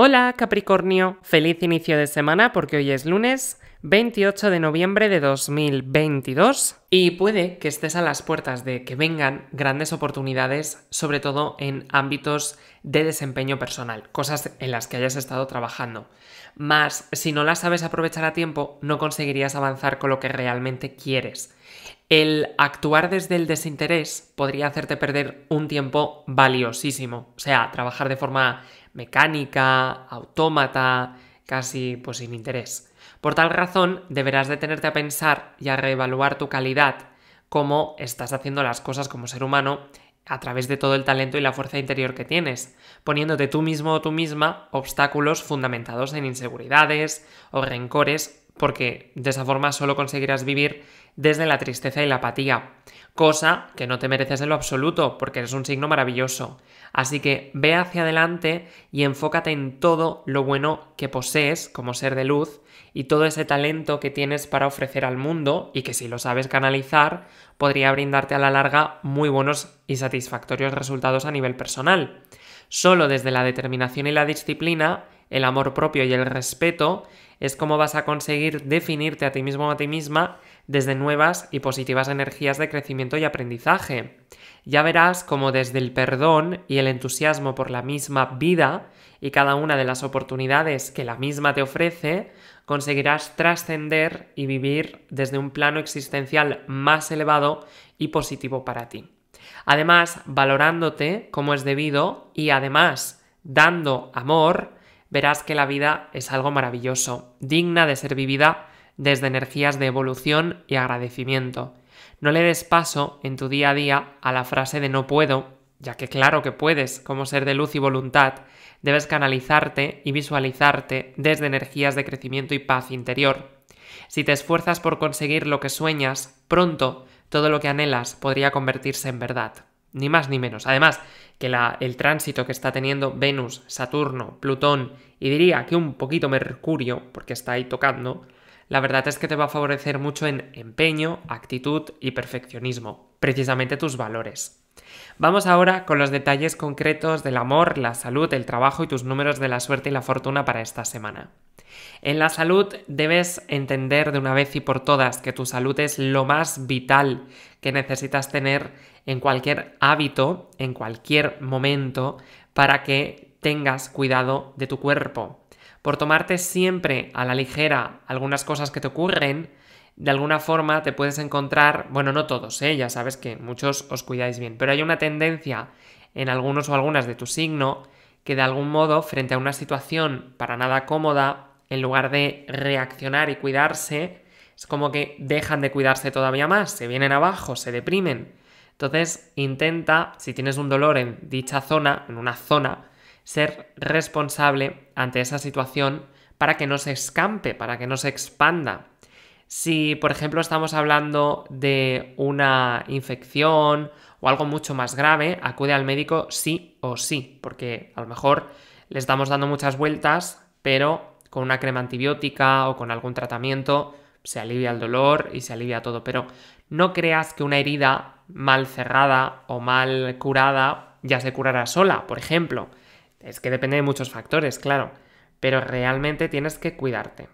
Hola Capricornio, feliz inicio de semana porque hoy es lunes 28 de noviembre de 2022 y puede que estés a las puertas de que vengan grandes oportunidades, sobre todo en ámbitos de desempeño personal, cosas en las que hayas estado trabajando. Más, si no las sabes aprovechar a tiempo, no conseguirías avanzar con lo que realmente quieres. El actuar desde el desinterés podría hacerte perder un tiempo valiosísimo, o sea, trabajar de forma mecánica, autómata, casi pues sin interés. Por tal razón, deberás detenerte a pensar y a reevaluar tu calidad, cómo estás haciendo las cosas como ser humano a través de todo el talento y la fuerza interior que tienes, poniéndote tú mismo o tú misma obstáculos fundamentados en inseguridades o rencores porque de esa forma solo conseguirás vivir desde la tristeza y la apatía, cosa que no te mereces en lo absoluto, porque eres un signo maravilloso. Así que ve hacia adelante y enfócate en todo lo bueno que posees como ser de luz y todo ese talento que tienes para ofrecer al mundo y que si lo sabes canalizar podría brindarte a la larga muy buenos y satisfactorios resultados a nivel personal. Solo desde la determinación y la disciplina el amor propio y el respeto es cómo vas a conseguir definirte a ti mismo o a ti misma desde nuevas y positivas energías de crecimiento y aprendizaje. Ya verás cómo desde el perdón y el entusiasmo por la misma vida y cada una de las oportunidades que la misma te ofrece, conseguirás trascender y vivir desde un plano existencial más elevado y positivo para ti. Además, valorándote como es debido y además dando amor, verás que la vida es algo maravilloso, digna de ser vivida desde energías de evolución y agradecimiento. No le des paso en tu día a día a la frase de no puedo, ya que claro que puedes, como ser de luz y voluntad, debes canalizarte y visualizarte desde energías de crecimiento y paz interior. Si te esfuerzas por conseguir lo que sueñas, pronto todo lo que anhelas podría convertirse en verdad ni más ni menos. Además, que el tránsito que está teniendo Venus, Saturno, Plutón y diría que un poquito Mercurio, porque está ahí tocando, la verdad es que te va a favorecer mucho en empeño, actitud y perfeccionismo, precisamente tus valores. Vamos ahora con los detalles concretos del amor, la salud, el trabajo y tus números de la suerte y la fortuna para esta semana. En la salud debes entender de una vez y por todas que tu salud es lo más vital que necesitas tener en cualquier hábito, en cualquier momento, para que tengas cuidado de tu cuerpo. Por tomarte siempre a la ligera algunas cosas que te ocurren, de alguna forma te puedes encontrar, bueno, no todos, ¿eh? ya sabes que muchos os cuidáis bien, pero hay una tendencia en algunos o algunas de tu signo que de algún modo, frente a una situación para nada cómoda, en lugar de reaccionar y cuidarse, es como que dejan de cuidarse todavía más, se vienen abajo, se deprimen. Entonces intenta, si tienes un dolor en dicha zona, en una zona, ser responsable ante esa situación para que no se escampe, para que no se expanda. Si, por ejemplo, estamos hablando de una infección o algo mucho más grave, acude al médico sí o sí, porque a lo mejor le estamos dando muchas vueltas, pero con una crema antibiótica o con algún tratamiento se alivia el dolor y se alivia todo, pero no creas que una herida mal cerrada o mal curada ya se curará sola, por ejemplo. Es que depende de muchos factores, claro, pero realmente tienes que cuidarte.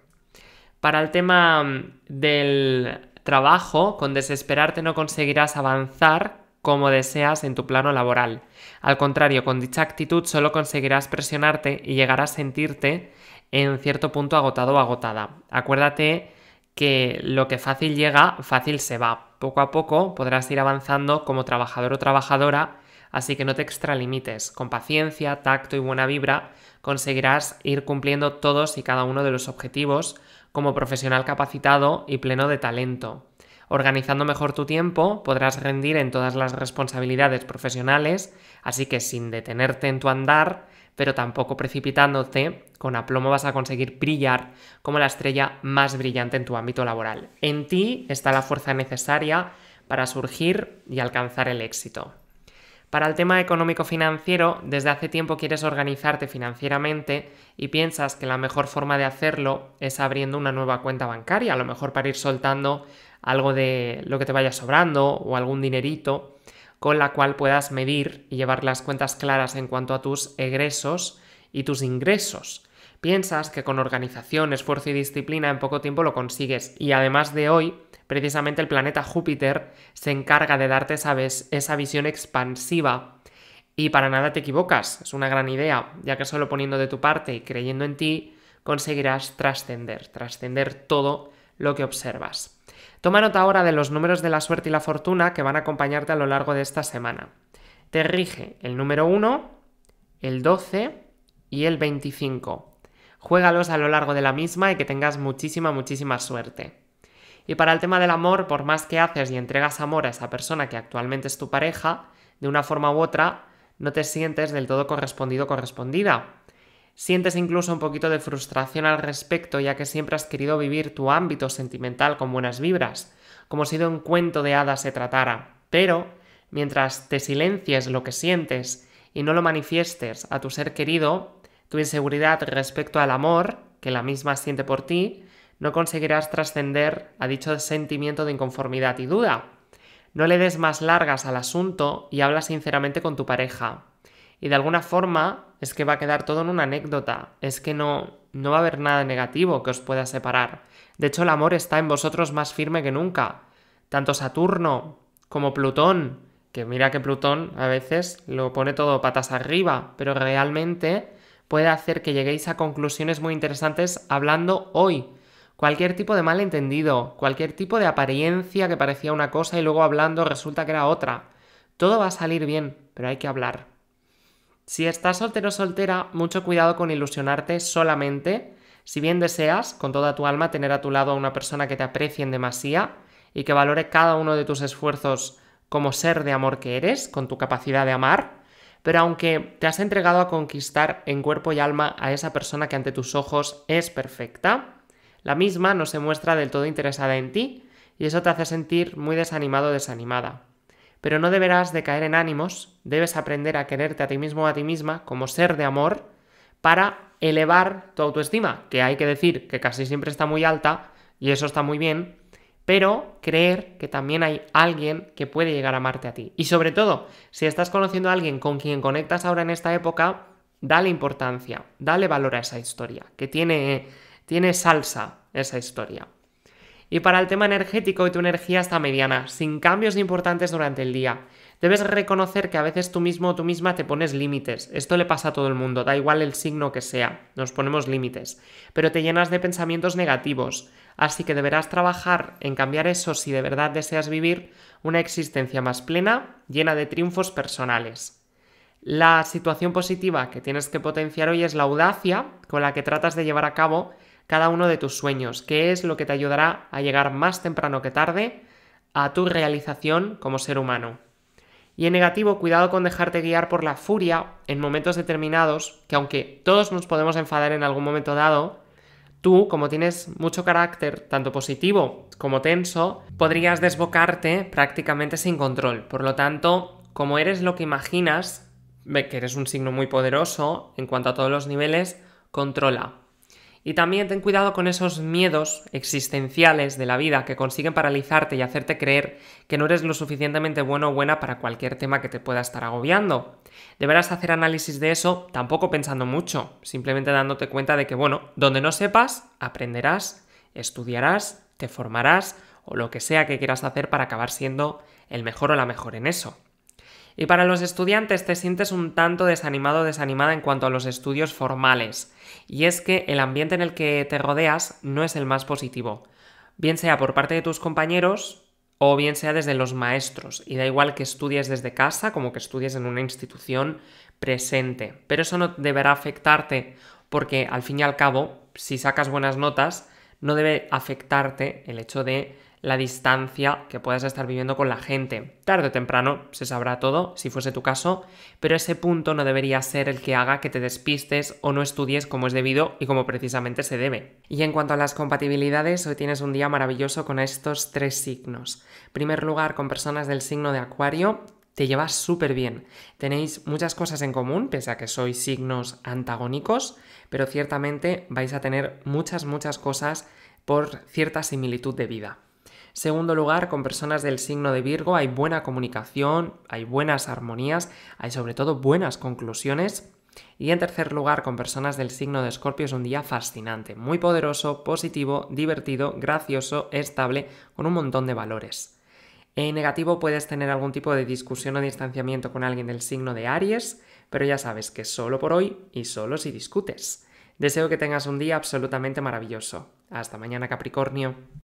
Para el tema mm, del trabajo, con desesperarte no conseguirás avanzar como deseas en tu plano laboral. Al contrario, con dicha actitud solo conseguirás presionarte y llegar a sentirte en cierto punto agotado o agotada. Acuérdate que lo que fácil llega, fácil se va. Poco a poco podrás ir avanzando como trabajador o trabajadora, así que no te extralimites. Con paciencia, tacto y buena vibra conseguirás ir cumpliendo todos y cada uno de los objetivos como profesional capacitado y pleno de talento. Organizando mejor tu tiempo podrás rendir en todas las responsabilidades profesionales, así que sin detenerte en tu andar, pero tampoco precipitándote, con aplomo vas a conseguir brillar como la estrella más brillante en tu ámbito laboral. En ti está la fuerza necesaria para surgir y alcanzar el éxito. Para el tema económico-financiero, desde hace tiempo quieres organizarte financieramente y piensas que la mejor forma de hacerlo es abriendo una nueva cuenta bancaria, a lo mejor para ir soltando algo de lo que te vaya sobrando o algún dinerito con la cual puedas medir y llevar las cuentas claras en cuanto a tus egresos y tus ingresos. Piensas que con organización, esfuerzo y disciplina en poco tiempo lo consigues y además de hoy, precisamente el planeta Júpiter se encarga de darte esa, esa visión expansiva y para nada te equivocas, es una gran idea, ya que solo poniendo de tu parte y creyendo en ti, conseguirás trascender, trascender todo lo que observas. Toma nota ahora de los números de la suerte y la fortuna que van a acompañarte a lo largo de esta semana. Te rige el número 1, el 12 y el 25. Juégalos a lo largo de la misma y que tengas muchísima, muchísima suerte. Y para el tema del amor, por más que haces y entregas amor a esa persona que actualmente es tu pareja, de una forma u otra, no te sientes del todo correspondido correspondida. Sientes incluso un poquito de frustración al respecto, ya que siempre has querido vivir tu ámbito sentimental con buenas vibras, como si de un cuento de hadas se tratara. Pero, mientras te silencies lo que sientes y no lo manifiestes a tu ser querido, tu inseguridad respecto al amor, que la misma siente por ti, no conseguirás trascender a dicho sentimiento de inconformidad y duda. No le des más largas al asunto y habla sinceramente con tu pareja. Y de alguna forma es que va a quedar todo en una anécdota, es que no, no va a haber nada negativo que os pueda separar. De hecho, el amor está en vosotros más firme que nunca. Tanto Saturno como Plutón, que mira que Plutón a veces lo pone todo patas arriba, pero realmente puede hacer que lleguéis a conclusiones muy interesantes hablando hoy. Cualquier tipo de malentendido, cualquier tipo de apariencia que parecía una cosa y luego hablando resulta que era otra. Todo va a salir bien, pero hay que hablar. Si estás soltero o soltera, mucho cuidado con ilusionarte solamente. Si bien deseas, con toda tu alma, tener a tu lado a una persona que te aprecie en demasía y que valore cada uno de tus esfuerzos como ser de amor que eres, con tu capacidad de amar, pero aunque te has entregado a conquistar en cuerpo y alma a esa persona que ante tus ojos es perfecta, la misma no se muestra del todo interesada en ti y eso te hace sentir muy desanimado o desanimada pero no deberás de caer en ánimos, debes aprender a quererte a ti mismo o a ti misma como ser de amor para elevar tu autoestima, que hay que decir que casi siempre está muy alta y eso está muy bien, pero creer que también hay alguien que puede llegar a amarte a ti. Y sobre todo, si estás conociendo a alguien con quien conectas ahora en esta época, dale importancia, dale valor a esa historia, que tiene, tiene salsa esa historia. Y para el tema energético, tu energía está mediana, sin cambios importantes durante el día. Debes reconocer que a veces tú mismo o tú misma te pones límites. Esto le pasa a todo el mundo, da igual el signo que sea, nos ponemos límites. Pero te llenas de pensamientos negativos. Así que deberás trabajar en cambiar eso si de verdad deseas vivir una existencia más plena, llena de triunfos personales. La situación positiva que tienes que potenciar hoy es la audacia con la que tratas de llevar a cabo cada uno de tus sueños, que es lo que te ayudará a llegar más temprano que tarde a tu realización como ser humano. Y en negativo, cuidado con dejarte guiar por la furia en momentos determinados, que aunque todos nos podemos enfadar en algún momento dado, tú, como tienes mucho carácter, tanto positivo como tenso, podrías desbocarte prácticamente sin control. Por lo tanto, como eres lo que imaginas, que eres un signo muy poderoso en cuanto a todos los niveles, controla. Y también ten cuidado con esos miedos existenciales de la vida que consiguen paralizarte y hacerte creer que no eres lo suficientemente bueno o buena para cualquier tema que te pueda estar agobiando. Deberás hacer análisis de eso tampoco pensando mucho, simplemente dándote cuenta de que, bueno, donde no sepas, aprenderás, estudiarás, te formarás o lo que sea que quieras hacer para acabar siendo el mejor o la mejor en eso. Y para los estudiantes te sientes un tanto desanimado o desanimada en cuanto a los estudios formales. Y es que el ambiente en el que te rodeas no es el más positivo. Bien sea por parte de tus compañeros o bien sea desde los maestros. Y da igual que estudies desde casa como que estudies en una institución presente. Pero eso no deberá afectarte porque al fin y al cabo, si sacas buenas notas, no debe afectarte el hecho de la distancia que puedas estar viviendo con la gente. Tarde o temprano se sabrá todo, si fuese tu caso, pero ese punto no debería ser el que haga que te despistes o no estudies como es debido y como precisamente se debe. Y en cuanto a las compatibilidades, hoy tienes un día maravilloso con estos tres signos. En primer lugar, con personas del signo de Acuario, te llevas súper bien. Tenéis muchas cosas en común, pese a que sois signos antagónicos, pero ciertamente vais a tener muchas, muchas cosas por cierta similitud de vida. Segundo lugar, con personas del signo de Virgo hay buena comunicación, hay buenas armonías, hay sobre todo buenas conclusiones. Y en tercer lugar, con personas del signo de Escorpio es un día fascinante, muy poderoso, positivo, divertido, gracioso, estable, con un montón de valores. En negativo puedes tener algún tipo de discusión o distanciamiento con alguien del signo de Aries, pero ya sabes que solo por hoy y solo si discutes. Deseo que tengas un día absolutamente maravilloso. Hasta mañana Capricornio.